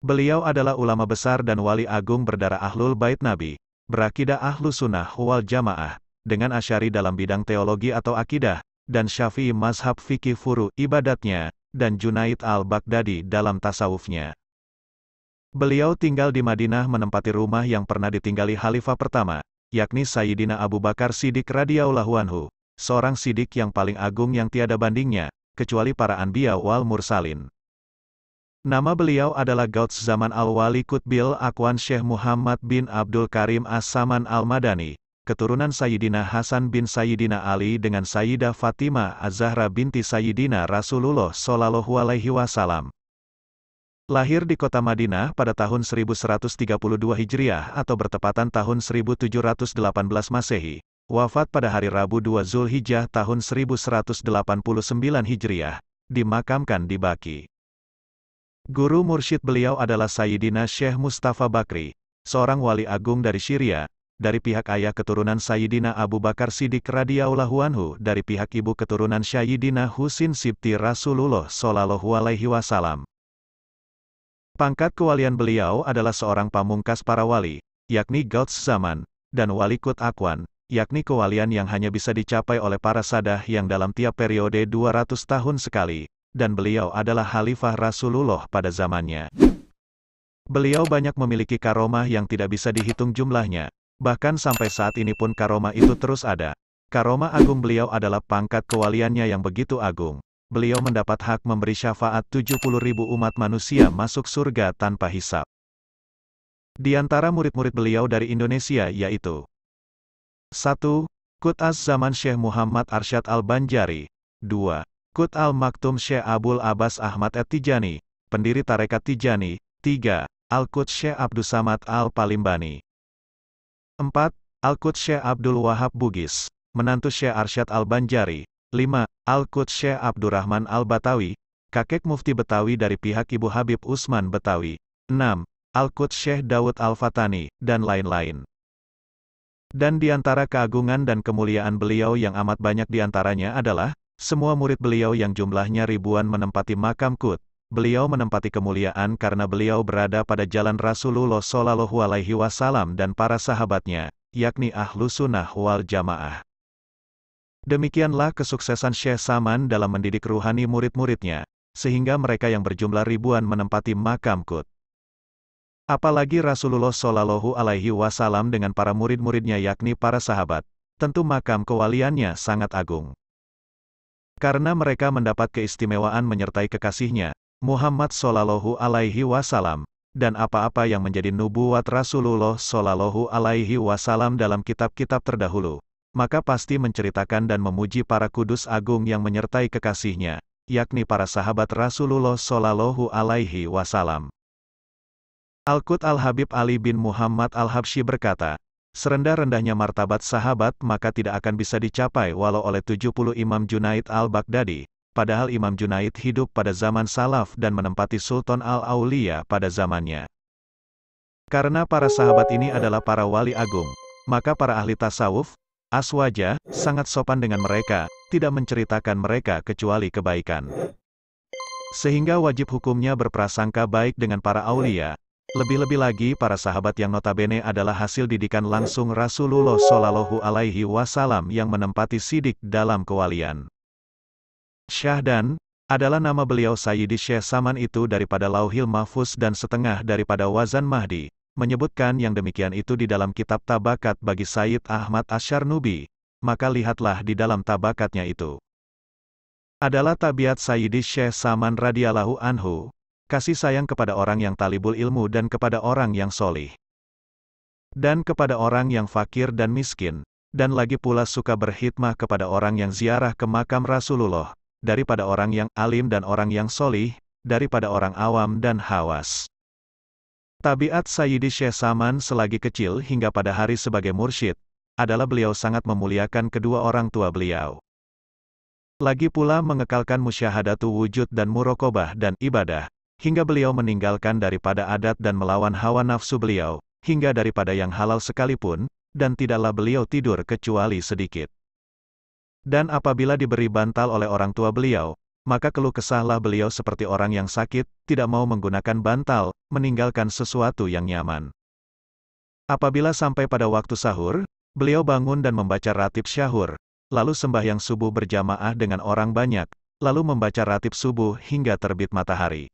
Beliau adalah ulama besar dan wali agung berdarah Ahlul Bait Nabi, berakidah Ahlu Sunnah wal Jamaah, dengan asyari dalam bidang teologi atau akidah, dan Syafi'i mazhab fikih furu ibadatnya, dan Junaid al-Baghdadi dalam tasawufnya. Beliau tinggal di Madinah menempati rumah yang pernah ditinggali Khalifah pertama, yakni Sayyidina Abu Bakar Siddiq radhiyallahu anhu, seorang Siddiq yang paling agung yang tiada bandingnya, kecuali para anbiya wal mursalin. Nama beliau adalah Gauts zaman Al-Wali Kutbil Akwan Syekh Muhammad bin Abdul Karim As-Saman Al-Madani, keturunan Sayyidina Hasan bin Sayyidina Ali dengan Sayyidah Fatimah Az-Zahra binti Sayyidina Rasulullah Shallallahu Alaihi Wasallam. Lahir di kota Madinah pada tahun 1132 Hijriah atau bertepatan tahun 1718 Masehi, wafat pada hari Rabu 2 Zulhijjah tahun 1189 Hijriah, dimakamkan di Baki. Guru mursyid beliau adalah Sayyidina Syekh Mustafa Bakri, seorang wali agung dari Syria, dari pihak ayah keturunan Sayyidina Abu Bakar Siddiq radhiyallahu anhu dari pihak ibu keturunan Sayyidina Husin Sibti Rasulullah sallallahu alaihi wasallam. Pangkat kewalian beliau adalah seorang pamungkas para wali, yakni Gauts Zaman, dan wali Walikut Akwan, yakni kewalian yang hanya bisa dicapai oleh para sadah yang dalam tiap periode 200 tahun sekali, dan beliau adalah Khalifah Rasulullah pada zamannya. Beliau banyak memiliki karomah yang tidak bisa dihitung jumlahnya, bahkan sampai saat ini pun karomah itu terus ada. Karomah agung beliau adalah pangkat kewaliannya yang begitu agung. Beliau mendapat hak memberi syafaat 70 ribu umat manusia masuk surga tanpa hisap. Di antara murid-murid beliau dari Indonesia yaitu 1. Kut'az zaman Syekh Muhammad Arsyad Al-Banjari 2. Kut al-Maktum Syekh Abul Abbas Ahmad At-Tijani, pendiri Tarekat Tijani, 3. al Kut Syekh Abdul Samad Al-Palimbani. 4. al Kut Syekh Abdul Wahab Bugis, menantu Syekh Arsyad Al-Banjari. 5. al Kut Syekh Abdurrahman Al-Batawi, kakek mufti Betawi dari pihak Ibu Habib Usman Betawi. 6. al Kut Syekh Dawud Al-Fatani, dan lain-lain. Dan di antara keagungan dan kemuliaan beliau yang amat banyak di antaranya adalah, semua murid beliau yang jumlahnya ribuan menempati makam Kut. Beliau menempati kemuliaan karena beliau berada pada jalan Rasulullah Shallallahu Alaihi Wasallam dan para sahabatnya, yakni ahlu sunnah wal jamaah. Demikianlah kesuksesan Syekh Saman dalam mendidik ruhani murid-muridnya, sehingga mereka yang berjumlah ribuan menempati makam Kut. Apalagi Rasulullah Shallallahu Alaihi Wasallam dengan para murid-muridnya yakni para sahabat, tentu makam kewaliannya sangat agung. Karena mereka mendapat keistimewaan menyertai kekasihnya, Muhammad Shallallahu Alaihi Wasallam, dan apa-apa yang menjadi nubuat Rasulullah Shallallahu Alaihi Wasallam dalam kitab-kitab terdahulu, maka pasti menceritakan dan memuji para kudus agung yang menyertai kekasihnya, yakni para sahabat Rasulullah Shallallahu Alaihi Wasallam. Al-Qut Al-Habib Ali bin Muhammad Al-Habsyi berkata, serendah-rendahnya martabat sahabat maka tidak akan bisa dicapai walau oleh 70 Imam Junaid al-Baghdadi, padahal Imam Junaid hidup pada zaman Salaf dan menempati Sultan al-Aulia pada zamannya. Karena para sahabat ini adalah para wali agung, maka para ahli tasawuf, aswaja, sangat sopan dengan mereka, tidak menceritakan mereka kecuali kebaikan. Sehingga wajib hukumnya berprasangka baik dengan para aulia, lebih-lebih lagi para sahabat yang notabene adalah hasil didikan langsung Rasulullah Shallallahu Alaihi Wasallam yang menempati sidik dalam kewalian. Syahdan, adalah nama beliau Sayyidi Syekh Saman itu daripada Lauhil Mahfuz dan setengah daripada Wazan Mahdi, menyebutkan yang demikian itu di dalam kitab Tabakat bagi Sayyid Ahmad Asyar Nubi, maka lihatlah di dalam tabakatnya itu. Adalah tabiat Sayyidi Syekh Saman radhiyallahu anhu, kasih sayang kepada orang yang talibul ilmu dan kepada orang yang solih. Dan kepada orang yang fakir dan miskin, dan lagi pula suka berhitmah kepada orang yang ziarah ke makam Rasulullah, daripada orang yang alim dan orang yang solih, daripada orang awam dan hawas. Tabiat Sayyidi Syekh Saman selagi kecil hingga pada hari sebagai mursyid, adalah beliau sangat memuliakan kedua orang tua beliau. Lagi pula mengekalkan musyahadatu wujud dan murokobah dan ibadah, hingga beliau meninggalkan daripada adat dan melawan hawa nafsu beliau, hingga daripada yang halal sekalipun, dan tidaklah beliau tidur kecuali sedikit. Dan apabila diberi bantal oleh orang tua beliau, maka keluh kesahlah beliau seperti orang yang sakit, tidak mau menggunakan bantal, meninggalkan sesuatu yang nyaman. Apabila sampai pada waktu sahur, beliau bangun dan membaca ratib syahur, lalu sembahyang subuh berjamaah dengan orang banyak, lalu membaca ratib subuh hingga terbit matahari.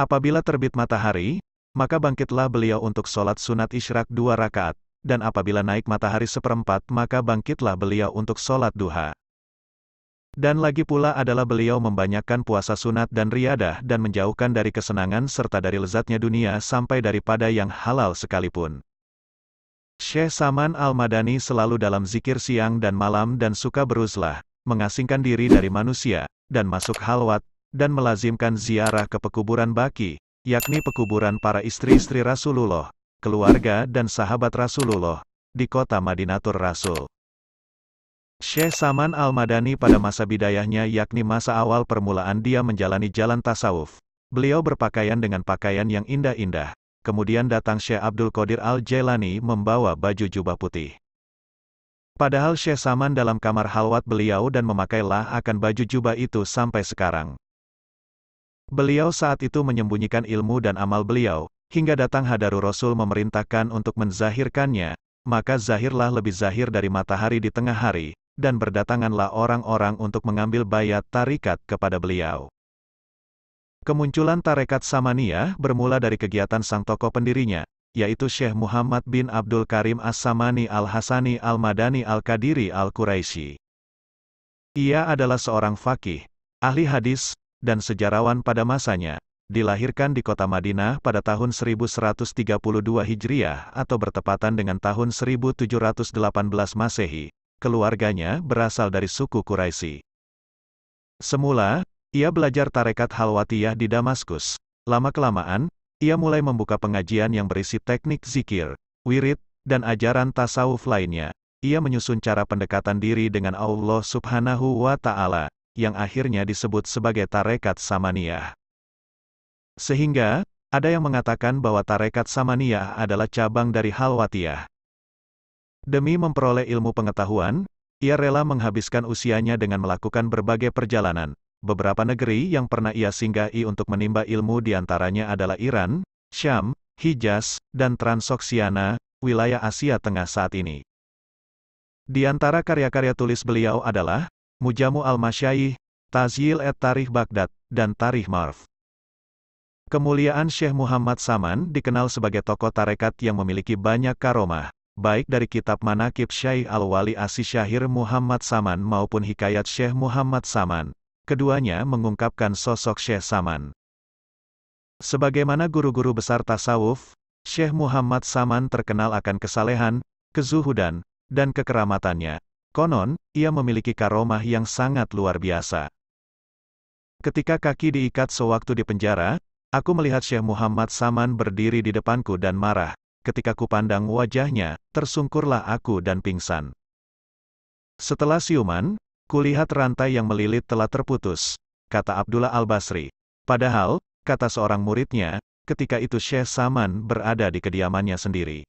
Apabila terbit matahari, maka bangkitlah beliau untuk sholat sunat isyrak dua rakaat, dan apabila naik matahari seperempat maka bangkitlah beliau untuk sholat duha. Dan lagi pula adalah beliau membanyakkan puasa sunat dan riadah dan menjauhkan dari kesenangan serta dari lezatnya dunia sampai daripada yang halal sekalipun. Syekh Saman Al-Madani selalu dalam zikir siang dan malam dan suka beruslah, mengasingkan diri dari manusia, dan masuk halwat, dan melazimkan ziarah ke pekuburan Baki, yakni pekuburan para istri-istri Rasulullah, keluarga dan sahabat Rasulullah, di kota Madinatur Rasul. Syekh Saman Al-Madani pada masa bidayahnya yakni masa awal permulaan dia menjalani jalan tasawuf. Beliau berpakaian dengan pakaian yang indah-indah. Kemudian datang Syekh Abdul Qadir Al-Jailani membawa baju jubah putih. Padahal Syekh Saman dalam kamar halwat beliau dan memakailah akan baju jubah itu sampai sekarang. Beliau saat itu menyembunyikan ilmu dan amal beliau, hingga datang Hadaru Rasul memerintahkan untuk menzahirkannya, maka zahirlah lebih zahir dari matahari di tengah hari, dan berdatanganlah orang-orang untuk mengambil bayat tarikat kepada beliau. Kemunculan tarekat Samania bermula dari kegiatan sang tokoh pendirinya, yaitu Syekh Muhammad bin Abdul Karim As-Samani Al-Hasani Al-Madani Al-Kadiri Al-Quraisy. Ia adalah seorang fakih, ahli hadis, dan sejarawan pada masanya, dilahirkan di kota Madinah pada tahun 1132 Hijriah atau bertepatan dengan tahun 1718 Masehi. Keluarganya berasal dari suku Quraisy. Semula, ia belajar tarekat Halwatiyah di Damaskus. Lama-kelamaan, ia mulai membuka pengajian yang berisi teknik zikir, wirid, dan ajaran tasawuf lainnya. Ia menyusun cara pendekatan diri dengan Allah Subhanahu wa Ta'ala yang akhirnya disebut sebagai tarekat Samaniyah. Sehingga, ada yang mengatakan bahwa tarekat Samaniyah adalah cabang dari Halwatiyah. Demi memperoleh ilmu pengetahuan, ia rela menghabiskan usianya dengan melakukan berbagai perjalanan. Beberapa negeri yang pernah ia singgahi untuk menimba ilmu diantaranya adalah Iran, Syam, Hijaz, dan Transoksiana, wilayah Asia Tengah saat ini. Di antara karya-karya tulis beliau adalah Mujamu al-Masyaih, Tazil et-Tarikh Baghdad, dan Tarikh Marf. Kemuliaan Syekh Muhammad Saman dikenal sebagai tokoh tarekat yang memiliki banyak karomah, baik dari kitab Manakib Syekh Al-Wali Asy Syahir Muhammad Saman maupun Hikayat Syekh Muhammad Saman. Keduanya mengungkapkan sosok Syekh Saman. Sebagaimana guru-guru besar tasawuf, Syekh Muhammad Saman terkenal akan kesalehan, kezuhudan, dan kekeramatannya. Konon, ia memiliki karomah yang sangat luar biasa. Ketika kaki diikat sewaktu di penjara, aku melihat Syekh Muhammad Saman berdiri di depanku dan marah. Ketika kupandang wajahnya, tersungkurlah aku dan pingsan. Setelah siuman, kulihat rantai yang melilit telah terputus, kata Abdullah Al-Basri. Padahal, kata seorang muridnya, ketika itu Syekh Saman berada di kediamannya sendiri.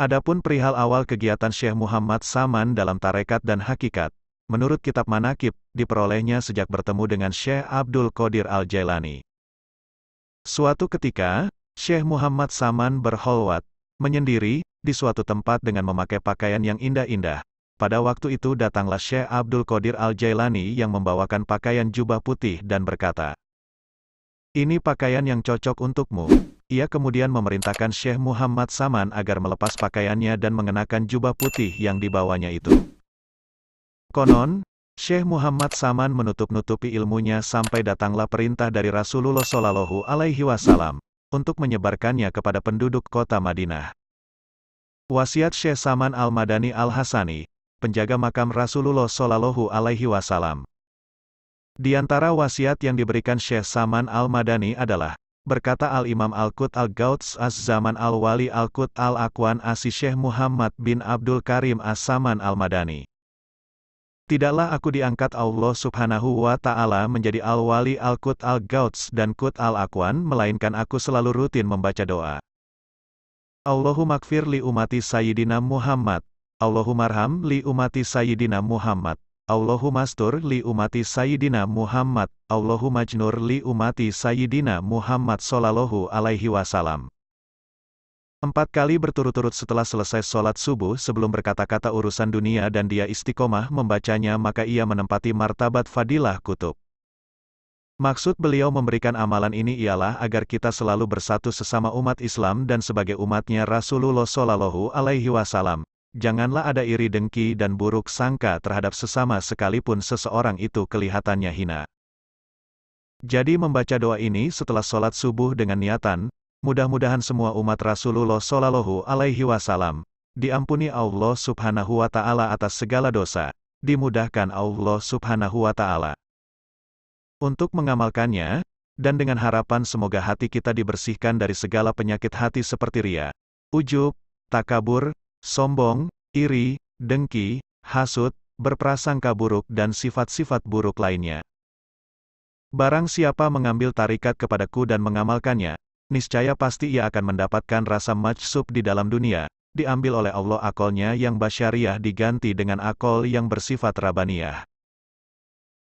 Adapun perihal awal kegiatan Syekh Muhammad Saman dalam tarekat dan hakikat, menurut kitab Manakib, diperolehnya sejak bertemu dengan Syekh Abdul Qadir Al-Jailani. Suatu ketika, Syekh Muhammad Saman berholwat, menyendiri, di suatu tempat dengan memakai pakaian yang indah-indah. Pada waktu itu datanglah Syekh Abdul Qadir Al-Jailani yang membawakan pakaian jubah putih dan berkata, Ini pakaian yang cocok untukmu. Ia kemudian memerintahkan Syekh Muhammad Saman agar melepas pakaiannya dan mengenakan jubah putih yang dibawanya itu. Konon, Syekh Muhammad Saman menutup-nutupi ilmunya sampai datanglah perintah dari Rasulullah Shallallahu Alaihi Wasallam untuk menyebarkannya kepada penduduk kota Madinah. Wasiat Syekh Saman Al-Madani Al-Hasani, penjaga makam Rasulullah Shallallahu Alaihi Wasallam. Di antara wasiat yang diberikan Syekh Saman Al-Madani adalah Berkata Al-Imam Al-Qut Al-Gauds Az-Zaman Al-Wali Al-Qut al aqwan Asi Syekh Muhammad bin Abdul Karim As-Saman Al-Madani. Tidaklah aku diangkat Allah subhanahu wa ta'ala menjadi Al-Wali Al-Qut al gauts dan Qut Al-Akwan melainkan aku selalu rutin membaca doa. Allahumma kfir li umati Sayyidina Muhammad. Allahummarham li umati Sayyidina Muhammad. Allahumma astur li umati Sayyidina Muhammad, Allahumma jnur li umati Sayyidina Muhammad Sallallahu Alaihi Wasallam. Empat kali berturut-turut setelah selesai sholat subuh sebelum berkata-kata urusan dunia dan dia istiqomah membacanya maka ia menempati martabat fadilah kutub. Maksud beliau memberikan amalan ini ialah agar kita selalu bersatu sesama umat Islam dan sebagai umatnya Rasulullah Sallallahu Alaihi Wasallam, janganlah ada iri dengki dan buruk sangka terhadap sesama sekalipun seseorang itu kelihatannya hina. Jadi membaca doa ini setelah sholat subuh dengan niatan, mudah-mudahan semua umat Rasulullah Shallallahu Alaihi Wasallam diampuni Allah Subhanahu Wa Taala atas segala dosa, dimudahkan Allah Subhanahu Wa Taala untuk mengamalkannya, dan dengan harapan semoga hati kita dibersihkan dari segala penyakit hati seperti ria, ujub, takabur, sombong, iri, dengki, hasut, berprasangka buruk dan sifat-sifat buruk lainnya. Barang siapa mengambil tarikat kepadaku dan mengamalkannya, niscaya pasti ia akan mendapatkan rasa majsub di dalam dunia, diambil oleh Allah akolnya yang basyariah diganti dengan akol yang bersifat rabaniah,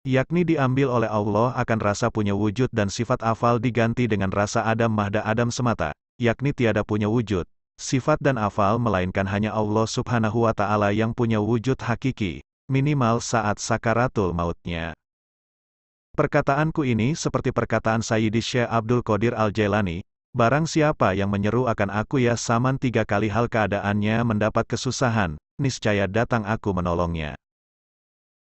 Yakni diambil oleh Allah akan rasa punya wujud dan sifat afal diganti dengan rasa adam mahda adam semata, yakni tiada punya wujud, sifat dan afal melainkan hanya Allah subhanahu wa ta'ala yang punya wujud hakiki, minimal saat sakaratul mautnya. Perkataanku ini seperti perkataan Sayyidi Syekh Abdul Qadir Al-Jailani, barang siapa yang menyeru akan aku ya saman tiga kali hal keadaannya mendapat kesusahan, niscaya datang aku menolongnya.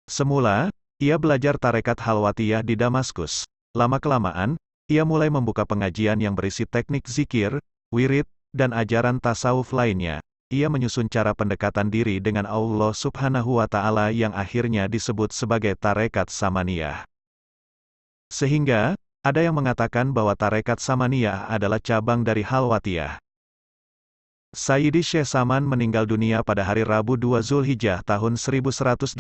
Semula, ia belajar tarekat halwatiyah di Damaskus. Lama-kelamaan, ia mulai membuka pengajian yang berisi teknik zikir, wirid, dan ajaran tasawuf lainnya, ia menyusun cara pendekatan diri dengan Allah subhanahu wa ta'ala yang akhirnya disebut sebagai tarekat samaniyah. Sehingga, ada yang mengatakan bahwa tarekat samaniyah adalah cabang dari halwatiyah. Sayyidi Syekh Saman meninggal dunia pada hari Rabu 2 Zulhijjah tahun 1189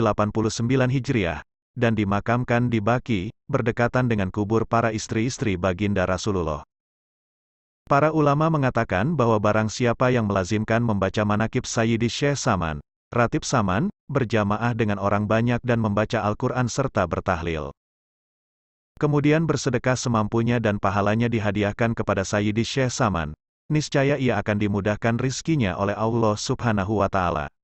Hijriah, dan dimakamkan di Baki, berdekatan dengan kubur para istri-istri baginda Rasulullah. Para ulama mengatakan bahwa barang siapa yang melazimkan membaca manakib Sayyidi Syekh Saman, Ratib Saman, berjamaah dengan orang banyak dan membaca Al-Quran serta bertahlil. Kemudian bersedekah semampunya dan pahalanya dihadiahkan kepada Sayyidi Syekh Saman, niscaya ia akan dimudahkan rizkinya oleh Allah Subhanahu wa Ta'ala.